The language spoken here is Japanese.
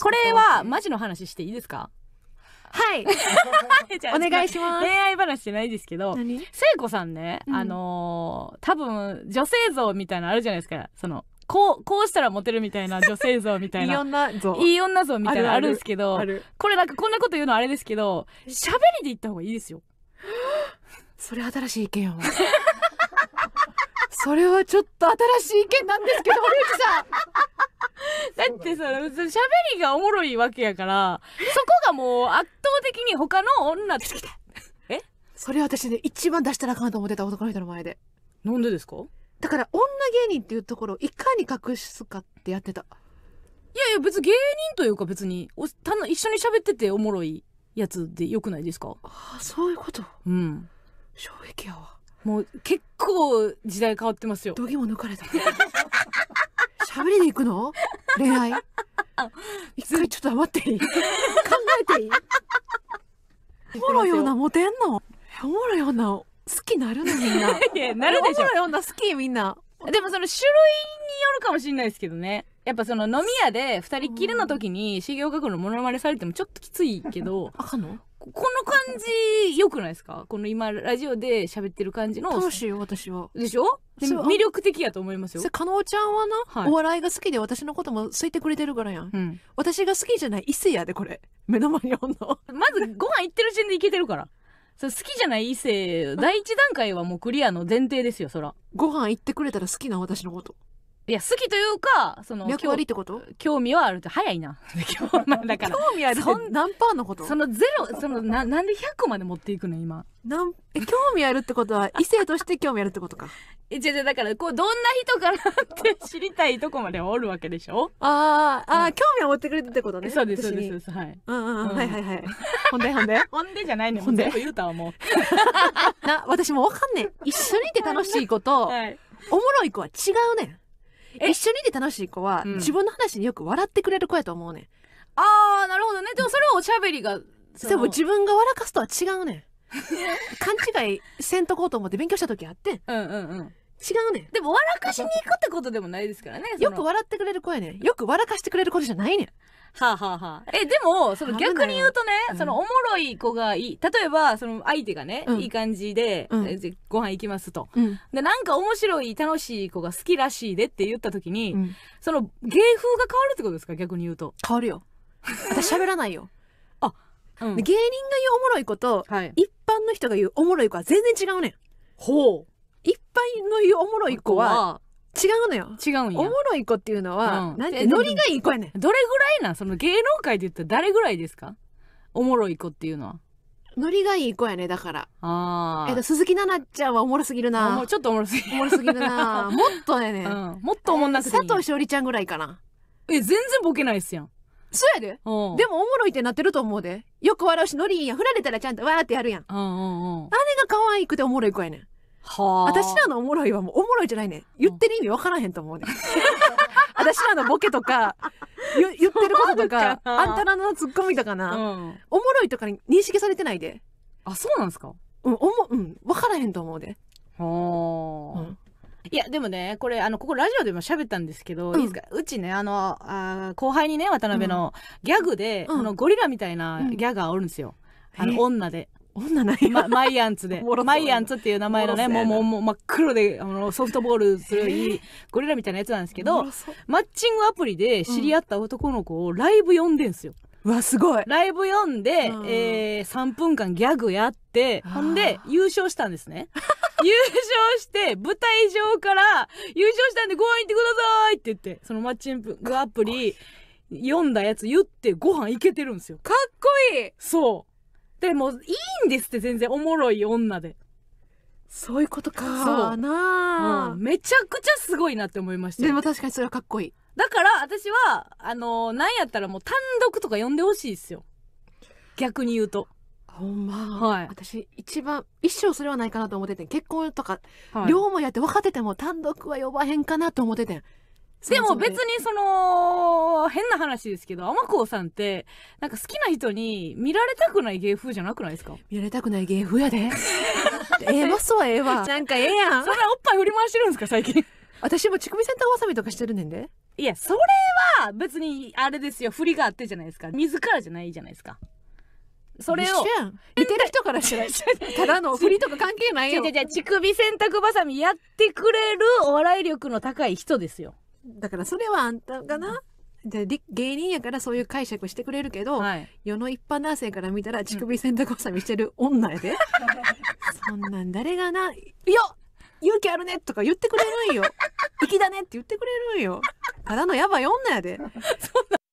これはマジの話していいですかはい お願いします恋愛話じゃないですけど聖子さんね、うん、あのー、多分女性像みたいなあるじゃないですかそのこうこうしたらモテるみたいな女性像みたいないい女像いい女像みたいなのあるんですけどこれなんかこんなこと言うのあれですけど喋りで言った方がいいですよ それ新しい意見 それはちょっと新しい意見なんですけど堀内さんだってさ喋りがおもろいわけやからそこがもう圧倒的に他の女出てきたえそれ私ね一番出したらあかんと思ってた男の人の前でなんでですかだから女芸人っていうところをいかに隠すかってやってたいやいや別に芸人というか別におたの一緒に喋ってておもろいやつでよくないですかああそういうことうん衝撃やわもう結構時代変わってますよどぎも抜かれた 喋りで行くの恋愛 一回ちょっと黙っていい 考えていい おもろいなモテんのおもろいな好きなるのみんななるでしょおもろいな好きみんなでもその種類によるかもしれないですけどねやっぱその飲み屋で二人きりの時に重岡君のモノマネされてもちょっときついけどあかんのこの感じよくないですかこの今ラジオで喋ってる感じの楽しいよ私はでしょで魅力的やと思いますよ加納ちゃんはな、はい、お笑いが好きで私のことも好いてくれてるからやん、うん、私が好きじゃない異性やでこれ目の前におんのまずご飯行ってる時点で行けてるから好きじゃない異性第一段階はもうクリアの前提ですよそらご飯行ってくれたら好きな私のこといや好きというかその脈割ってこと興味はあるって早いな だから興味あるって何パーのことそのゼロそのななんで100個まで持っていくの今なんえ興味あるってことは異性として興味あるってことか えじゃじゃだからこうどんな人かなって知りたいとこまでおるわけでしょ ああ、うん、興味を持ってくれてってことねそうですそうですはいうんうん、うん、はいはいはいほんでほんでほんでじゃないねほんで言うたわもうな私もわかんねえ一緒にいて楽しいこと、はい、おもろい子は違うねん一緒にいて楽しい子は、うん自分の話によく笑ってくれる子やと思うねん。ああなるほどねでもそれはおしゃべりがでも自分が笑かすとは違うねん。勘違いせんとこうと思って勉強した時あってうんうんうん違うねでも笑かしに行くってことでもないですからねよく笑ってくれる子やねよく笑かしてくれる子じゃないねん。はあ、はあはあ、え、でも、その逆に言うとね、そのおもろい子がいい。例えば、その相手がね、うん、いい感じで、うん、ご飯行きますと、うん、で、なんか面白い、楽しい子が好きらしいでって言った時に、その芸風が変わるってことですか逆に言うと。変わるよ。私喋らないよ。あ、芸人が言うおもろい子と、はい、一般の人が言うおもろい子は全然違うねん。ほう。一般の言うおもろい子は、違うのよ違うんやおもろい子っていうのは、うんなんてノリがいい子やねんどれぐらいなんその芸能界で言ったら誰ぐらいですかおもろい子っていうのはノリがいい子やねだからあえっとあ鈴木奈々ちゃんはおもろすぎるなちょっとおもろすぎるおもろすぎるな もっとやね、うん、もっとおもんなくていい佐藤栞里ちゃんぐらいかなえ全然ボケないっすやんそうやでうでもおもろいってなってると思うでよく笑うしノリいいや振られたらちゃんとわーってやるやんうんうんうんれが可愛くておもろい子やねん私らのおもろいはもうおもろいじゃないね言ってる意味わからへんと思うね 私らのボケとか言ってることとか あんたらのツッコミとかな、うん、おもろいとかに認識されてないであそうなんですかうんおも、うん、分からへんと思うではあ、うんいやでもねこれあのここラジオでも喋ったんですけど、うん、いいですかうちねあのあ後輩にね渡辺のギャグで、うん、あのゴリラみたいなギャガーおるんですよ、うん、あの女で女なんや、マイアンツでマイアンツっていう名前のねもうもうもう真っ黒であのソフトボールするいいゴリラみたいなやつなんですけどマッチングアプリで知り合った男の子をライブ呼んでんすよ。うん、わすごいライブ読んで、うん、えー、3分間ギャグやってほんで優勝したんですね 優勝して舞台上から「優勝したんでご飯行ってください」って言ってそのマッチングアプリ読んだやつ言ってご飯行けてるんですよかっこいいそうでもいいんですって全然おもろい女でそういうことかな、うん、めちゃくちゃすごいなって思いました、でも確かにそれはかっこいいだから私はあのー、なんやったらもう単独とか呼んでほしいですよ逆に言うとほんま、はい、私一番一生それはないかなと思ってて結婚とか、はい、両もやって分かってても単独は呼ばへんかなと思っててんでも別にその、変な話ですけど、天子さんって、なんか好きな人に見られたくない芸風じゃなくないですか見られたくない芸風やで。ええわ、そうはええわ。なんかええやん。それおっぱい振り回してるんですか、最近。私も乳首洗濯わさびとかしてるねんで。いや、それは別に、あれですよ、振りがあってじゃないですか。自らじゃないじゃないですか。それを。見てる人からしたら、ただの振りとか関係ないよ。違う違う違う、乳首洗濯ばさみやってくれるお笑い力の高い人ですよ。だからそれはあんたがな、で芸人やからそういう解釈してくれるけど、はい世の一般男性から見たら乳首洗濯ばさみしてる女やで、そんなん誰がな「いや勇気あるね」とか言ってくれるんよ「粋だね」って言ってくれるんよただのやばい女やで。